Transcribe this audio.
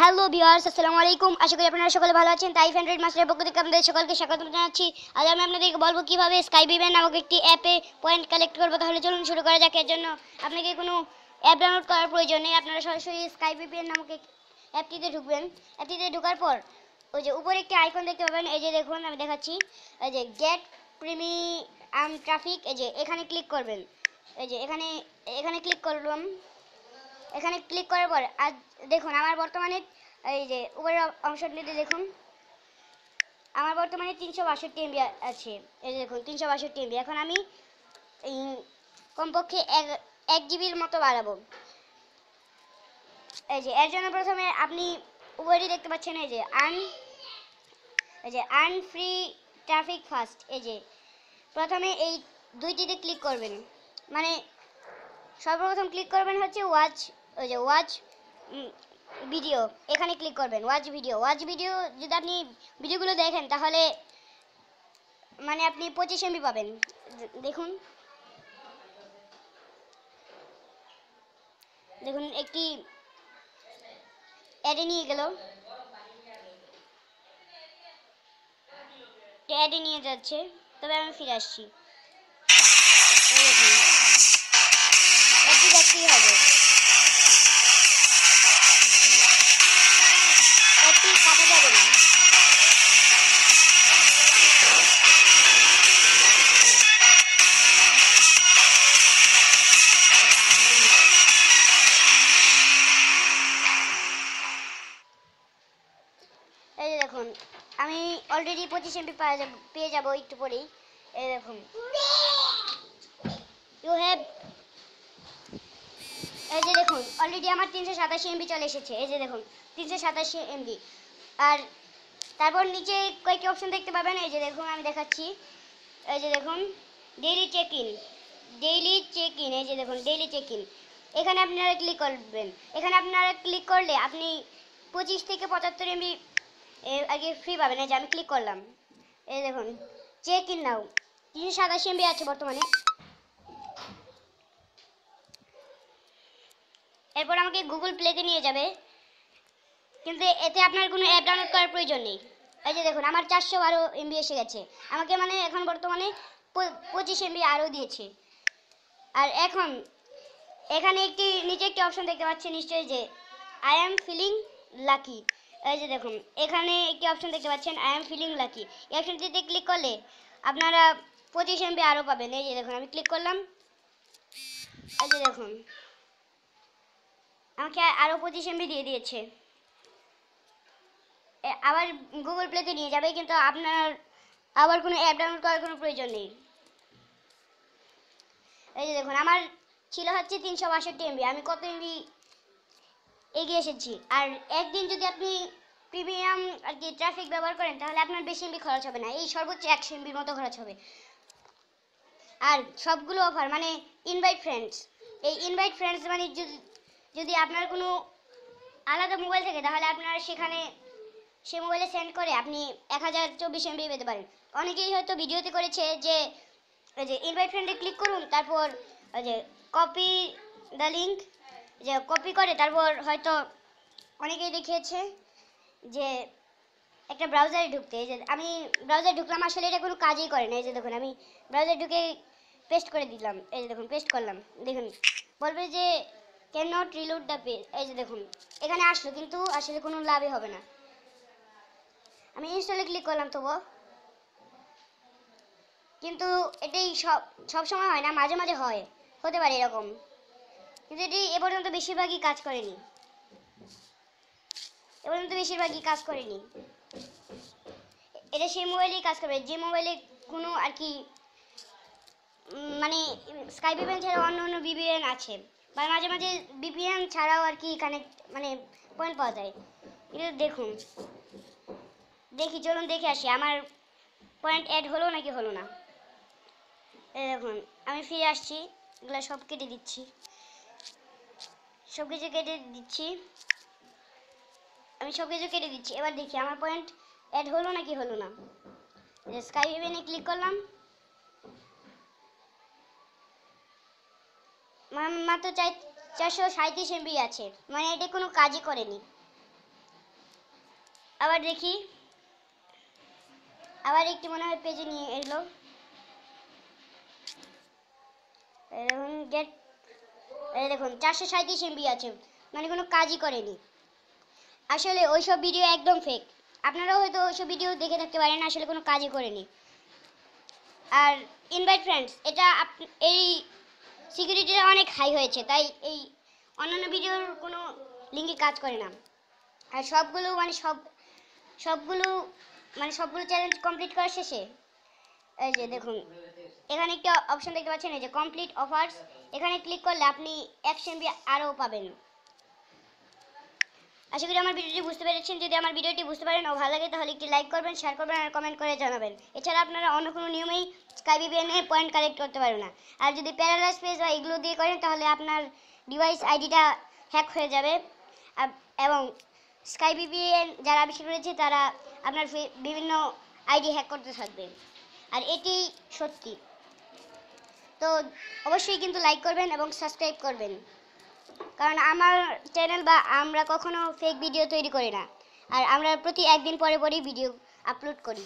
hello বিহার্স আসসালামু আলাইকুম আশা করি আপনারা সকলে ভালো আছেন তাই হান্ড্রেড মাস্টারের পক্ষ থেকে আপনাদের সকলকে স্বাগত জানাচ্ছি আজ আমি আপনাদেরকে বলবো কীভাবে স্কাই বিভেন নামক একটি অ্যাপে পয়েন্ট কালেক্ট করবো তাহলে চলুন শুরু করা যাক এর জন্য আপনাকে কোনো অ্যাপ ডাউনলোড করার প্রয়োজন নেই আপনারা সরাসরি স্কাই নামক অ্যাপটিতে ঢুকবেন অ্যাপটিতে ঢোকার পর ওই যে উপরে একটি আইকন দেখতে পাবেন এই যে দেখুন আমি দেখাচ্ছি এই যে গেট প্রিমি আম ট্রাফিক এই যে এখানে ক্লিক করবেন এই যে এখানে এখানে ক্লিক করলাম এখানে ক্লিক করার পর আজ দেখুন আমার বর্তমানে এই যে উপরের অংশটিতে দেখুন আমার বর্তমানে তিনশো বাষট্টি এমবি আছে এই যে দেখুন তিনশো বাষট্টি এমবি এখন আমি কমপক্ষে এক এক জিবির মতো বাড়াবো এই যে এর জন্য প্রথমে আপনি উপরেই দেখতে পাচ্ছেন এই যে আর্ন এই যে আর্ন ফ্রি ট্রাফিক ফার্স্ট এই যে প্রথমে এই দুইটিতে ক্লিক করবেন মানে সর্বপ্রথম ক্লিক করবেন হচ্ছে ওয়াচ ওই যে ওয়াচ ভিডিও এখানে ক্লিক করবেন ওয়াচ ভিডিও ওয়াচ ভিডিও যদি আপনি ভিডিওগুলো দেখেন তাহলে মানে আপনি পঁচিশ এমবি পাবেন দেখুন দেখুন একটি অ্যাডে নিয়ে গেল অ্যাডে নিয়ে যাচ্ছে তবে আমি ফিরে আসছি দেখতেই হবে এই যে দেখুন আমি অলরেডি পঁচিশ এমপি পেয়ে যাবো একটু পরেই এই দেখুন ইউ হ্যাভ এই যে দেখুন অলরেডি আমার তিনশো সাতাশি এমবি চলে এসেছে এই যে দেখুন তিনশো সাতাশি এমবি আর তারপর নিচে কয়েকটি অপশন দেখতে পাবেন এই যে দেখুন আমি দেখাচ্ছি এই যে দেখুন daily check in daily check in এই যে দেখুন ডেইলি চেক ইন এখানে আপনারা ক্লিক করবেন এখানে আপনারা ক্লিক করলে আপনি পঁচিশ থেকে পঁচাত্তর এমবি এর আগে ফ্রি পাবেন এই যে আমি ক্লিক করলাম এই দেখুন চেক ইন নাও তিনশো সাতাশ এমবি আছে বর্তমানে এরপর আমাকে গুগল প্লেতে নিয়ে যাবে কিন্তু এতে আপনার কোনো অ্যাপ ডাউনলোড করার প্রয়োজন নেই এই যে দেখুন আমার চারশো বারো এমবি এসে গেছে আমাকে মানে এখন বর্তমানে পঁচিশ এমবি আরও দিয়েছে আর এখন এখানে একটি নিচে একটি অপশন দেখতে পাচ্ছি নিশ্চয়ই যে আই অ্যাম ফিলিং লাকি এই যে দেখুন এখানে একটি অপশন দেখতে পাচ্ছেন আই এম ফিলিং লাকি এই অপশনটিতে ক্লিক করলে আপনারা পঁচিশ এমবি আরও পাবেন এই যে দেখুন আমি ক্লিক করলাম এই যে দেখুন আমাকে আরও পঁচিশ এমবি দিয়ে দিয়েছে আবার গুগল প্লেতে নিয়ে যাবে কিন্তু আপনার আবার কোনো অ্যাপ ডাউনলোড করার কোনো প্রয়োজন নেই এই যে দেখুন আমার ছিল হচ্ছে তিনশো বাষট্টি এমবি আমি কত এমবি এগিয়ে এসেছি আর একদিন যদি আপনি প্রিমিয়াম আর কি ট্রাফিক ব্যবহার করেন তাহলে আপনার বেশি এমবি খরচ হবে না এই সর্বোচ্চ একশো এমবির মতো খরচ হবে আর সবগুলো অফার মানে ইনভাইট ফ্রেন্ডস এই ইনভাইট ফ্রেন্ডস মানে যদি আপনার কোনো আলাদা মোবাইল থাকে তাহলে আপনার সেখানে সে মোবাইলে সেন্ড করে আপনি এক হাজার চব্বিশ এমবি পেতে পারেন অনেকেই হয়তো ভিডিওতে করেছে যে যে ইনভাইট ফ্রেন্ডে ক্লিক করুন তারপর যে কপি দ্য লিঙ্ক যে কপি করে তারপর হয়তো অনেকেই দেখিয়েছে যে একটা ব্রাউজারে ঢুকতে এই যে আমি ব্রাউজারে ঢুকলাম আসলে এটা কোনো কাজই করে না এই যে দেখুন আমি ব্রাউজারে ঢুকে পেস্ট করে দিলাম এই যে দেখুন পেস্ট করলাম দেখুন বলবে যে can not reload the page এই যে দেখুন এখানে আসলো কিন্তু আসলে কোনো লাভই হবে না আমি ইনস্টলে ক্লিক করলাম তবুও কিন্তু এটাই সব সব সময় হয় না মাঝে মাঝে হয় হতে পারে এরকম কিন্তু এটি এ পর্যন্ত বেশিরভাগই কাজ করেনি এ পর্যন্ত বেশিরভাগই কাজ করেনি এটা সেই মোবাইলেই কাজ করবে যে মোবাইলে কোনো আর কি মানে স্কাই বিপিএন ছাড়াও অন্য অন্য বিপিএন আছে বা মাঝে মাঝে বিপিএন ছাড়াও আর কি কানেক্ট মানে পয়েন্ট পাওয়া যায় কিন্তু দেখুন দেখি চলুন দেখে আসি আমার পয়েন্ট অ্যাড হলো নাকি হলো না দেখুন আমি ফিরে আসছি এগুলো সব কেটে দিচ্ছি সব কিছু কেটে দিচ্ছি আমি সব কিছু কেটে দিচ্ছি এবার দেখি আমার পয়েন্ট অ্যাড হলো নাকি হলো না স্কাই ইভেনে ক্লিক করলাম মাত্র চাই চারশো সাঁত্রিশ এমবি আছে মানে এটা কোনো কাজই করেনি আবার দেখি আবার একটি মনে হয় পেজে নিয়ে এলো গেট এই দেখুন চারশো সাঁত্রিশ এমবি আছে মানে কোনো কাজই করেনি আসলে ওইসব ভিডিও একদম ফেক আপনারাও হয়তো ওইসব ভিডিও দেখে থাকতে পারেন আসলে কোনো কাজই করেনি আর ইনভাইট ফ্রেন্ডস এটা এই সিকিউরিটিটা অনেক হাই হয়েছে তাই এই অন্যান্য ভিডিওর কোনো লিঙ্কে কাজ করে না আর সবগুলো মানে সব সবগুলো মানে সবগুলো চ্যালেঞ্জ কমপ্লিট করা শেষে এই যে দেখুন এখানে একটা অপশন দেখতে পাচ্ছেন এই যে কমপ্লিট অফার্স এখানে ক্লিক করলে আপনি এক বি আরও পাবেন আশা করি আমার ভিডিওটি বুঝতে পেরেছেন যদি আমার ভিডিওটি বুঝতে পারেন ও ভালো লাগে তাহলে একটি লাইক করবেন শেয়ার করবেন আর কমেন্ট করে জানাবেন এছাড়া আপনারা অন্য কোনো নিয়মেই স্কাই বিবিএনে পয়েন্ট কালেক্ট করতে পারবেন না আর যদি প্যারালাইজ পেজ বা এগুলো দিয়ে করেন তাহলে আপনার ডিভাইস আইডিটা হ্যাক হয়ে যাবে এবং স্কাই বিবিএন যারা আবিষ্কার করেছে তারা আপনার বিভিন্ন আইডি হ্যাক করতে থাকবে আর এটি সত্যি তো অবশ্যই কিন্তু লাইক করবেন এবং সাবস্ক্রাইব করবেন কারণ আমার চ্যানেল বা আমরা কখনো ফেক ভিডিও তৈরি করি না আর আমরা প্রতি একদিন পরে পরেই ভিডিও আপলোড করি